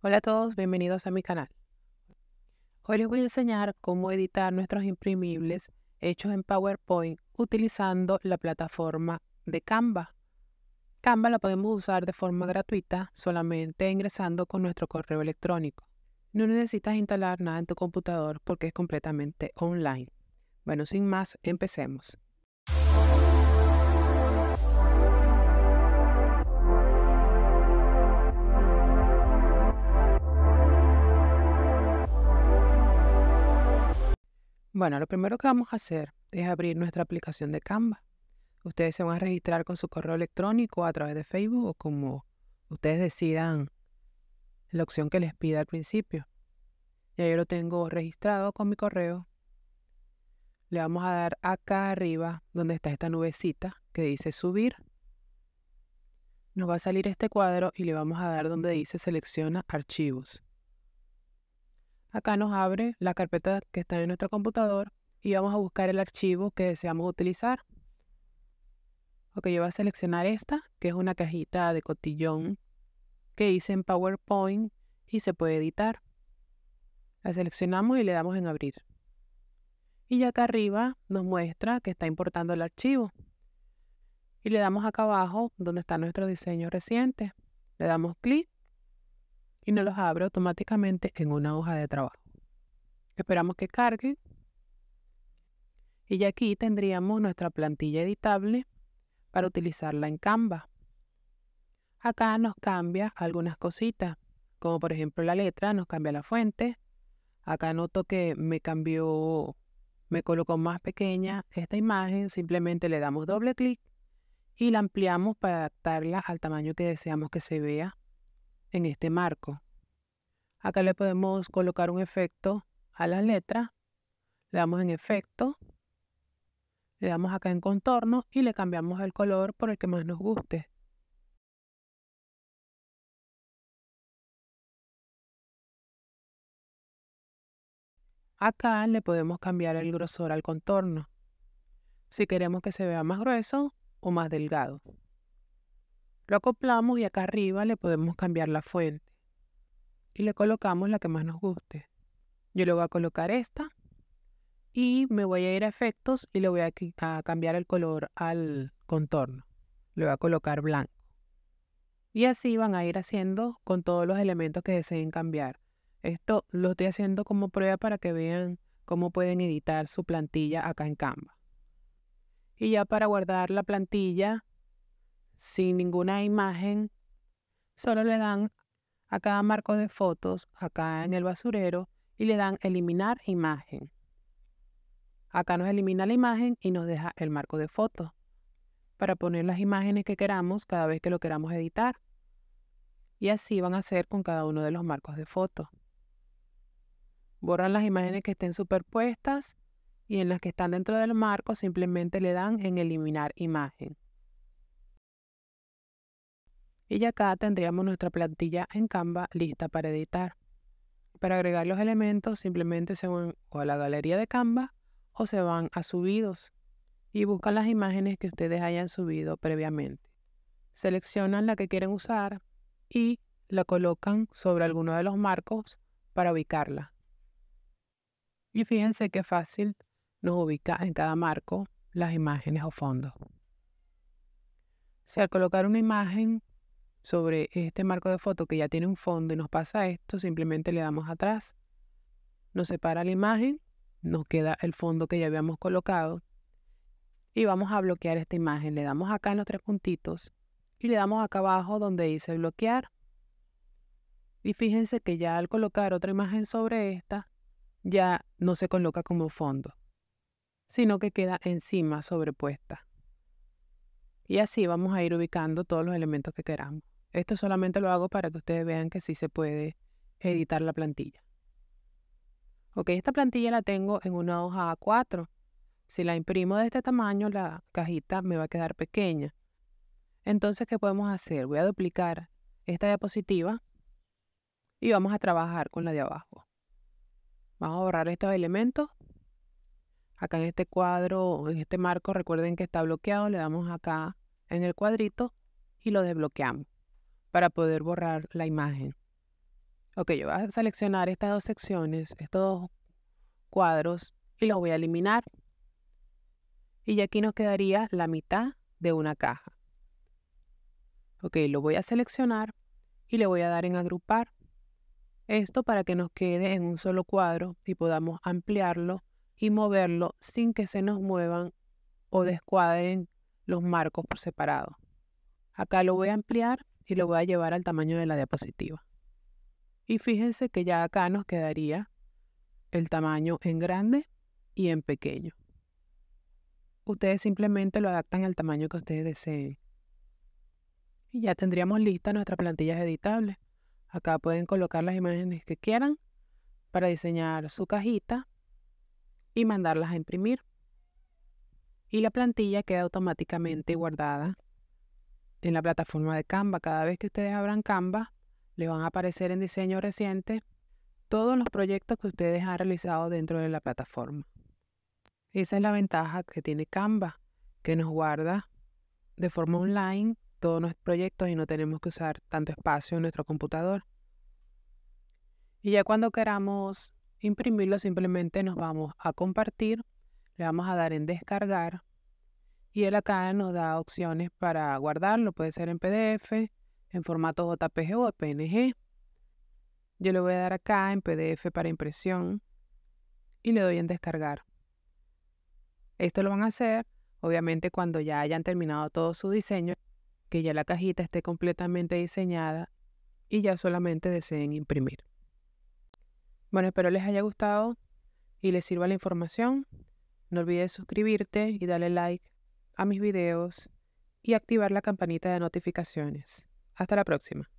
Hola a todos, bienvenidos a mi canal. Hoy les voy a enseñar cómo editar nuestros imprimibles hechos en PowerPoint utilizando la plataforma de Canva. Canva la podemos usar de forma gratuita solamente ingresando con nuestro correo electrónico. No necesitas instalar nada en tu computador porque es completamente online. Bueno, sin más, empecemos. Bueno, lo primero que vamos a hacer es abrir nuestra aplicación de Canva. Ustedes se van a registrar con su correo electrónico a través de Facebook o como ustedes decidan la opción que les pida al principio. Ya yo lo tengo registrado con mi correo. Le vamos a dar acá arriba donde está esta nubecita que dice subir. Nos va a salir este cuadro y le vamos a dar donde dice selecciona archivos. Acá nos abre la carpeta que está en nuestro computador y vamos a buscar el archivo que deseamos utilizar. Ok, yo voy a seleccionar esta, que es una cajita de cotillón que hice en PowerPoint y se puede editar. La seleccionamos y le damos en abrir. Y ya acá arriba nos muestra que está importando el archivo. Y le damos acá abajo donde está nuestro diseño reciente. Le damos clic y nos los abre automáticamente en una hoja de trabajo. Esperamos que cargue y ya aquí tendríamos nuestra plantilla editable para utilizarla en Canva. Acá nos cambia algunas cositas, como por ejemplo la letra, nos cambia la fuente. Acá noto que me cambió, me colocó más pequeña esta imagen, simplemente le damos doble clic y la ampliamos para adaptarla al tamaño que deseamos que se vea en este marco. Acá le podemos colocar un efecto a la letra. Le damos en efecto. Le damos acá en contorno y le cambiamos el color por el que más nos guste. Acá le podemos cambiar el grosor al contorno, si queremos que se vea más grueso o más delgado. Lo acoplamos y acá arriba le podemos cambiar la fuente. Y le colocamos la que más nos guste. Yo le voy a colocar esta. Y me voy a ir a efectos y le voy a, cambiar el color al contorno. Le voy a colocar blanco. Y así van a ir haciendo con todos los elementos que deseen cambiar. Esto lo estoy haciendo como prueba para que vean cómo pueden editar su plantilla acá en Canva. Y ya para guardar la plantilla sin ninguna imagen, solo le dan a cada marco de fotos acá en el basurero y le dan eliminar imagen. Acá nos elimina la imagen y nos deja el marco de fotos para poner las imágenes que queramos cada vez que lo queramos editar. Y así van a hacer con cada uno de los marcos de fotos. Borran las imágenes que estén superpuestas y en las que están dentro del marco simplemente le dan en eliminar imagen y ya acá tendríamos nuestra plantilla en Canva lista para editar. Para agregar los elementos simplemente se van a la galería de Canva o se van a subidos y buscan las imágenes que ustedes hayan subido previamente. Seleccionan la que quieren usar y la colocan sobre alguno de los marcos para ubicarla. Y fíjense qué fácil nos ubica en cada marco las imágenes o fondos. Si al colocar una imagen sobre este marco de foto que ya tiene un fondo y nos pasa esto, simplemente le damos atrás, nos separa la imagen, nos queda el fondo que ya habíamos colocado y vamos a bloquear esta imagen. Le damos acá en los tres puntitos y le damos acá abajo donde dice bloquear. Y fíjense que ya al colocar otra imagen sobre esta, ya no se coloca como fondo, sino que queda encima sobrepuesta. Y así vamos a ir ubicando todos los elementos que queramos. Esto solamente lo hago para que ustedes vean que sí se puede editar la plantilla. Ok, esta plantilla la tengo en una hoja A4. Si la imprimo de este tamaño, la cajita me va a quedar pequeña. Entonces, ¿qué podemos hacer? Voy a duplicar esta diapositiva y vamos a trabajar con la de abajo. Vamos a borrar estos elementos. Acá en este cuadro, en este marco, recuerden que está bloqueado, le damos acá en el cuadrito y lo desbloqueamos para poder borrar la imagen. Ok, yo voy a seleccionar estas dos secciones, estos dos cuadros y los voy a eliminar. Y aquí nos quedaría la mitad de una caja. Ok, lo voy a seleccionar y le voy a dar en agrupar. Esto para que nos quede en un solo cuadro y podamos ampliarlo y moverlo sin que se nos muevan o descuadren los marcos por separado. Acá lo voy a ampliar y lo voy a llevar al tamaño de la diapositiva. Y fíjense que ya acá nos quedaría el tamaño en grande y en pequeño. Ustedes simplemente lo adaptan al tamaño que ustedes deseen. Y ya tendríamos lista nuestras plantillas editables. Acá pueden colocar las imágenes que quieran para diseñar su cajita y mandarlas a imprimir. Y la plantilla queda automáticamente guardada en la plataforma de Canva. Cada vez que ustedes abran Canva, le van a aparecer en diseño reciente todos los proyectos que ustedes han realizado dentro de la plataforma. Esa es la ventaja que tiene Canva, que nos guarda de forma online todos nuestros proyectos y no tenemos que usar tanto espacio en nuestro computador. Y ya cuando queramos imprimirlo, simplemente nos vamos a compartir, le vamos a dar en descargar y él acá nos da opciones para guardarlo, puede ser en PDF, en formato JPG o PNG. Yo le voy a dar acá en PDF para impresión y le doy en descargar. Esto lo van a hacer, obviamente, cuando ya hayan terminado todo su diseño, que ya la cajita esté completamente diseñada y ya solamente deseen imprimir. Bueno, espero les haya gustado y les sirva la información. No olvides suscribirte y darle like a mis videos y activar la campanita de notificaciones. Hasta la próxima.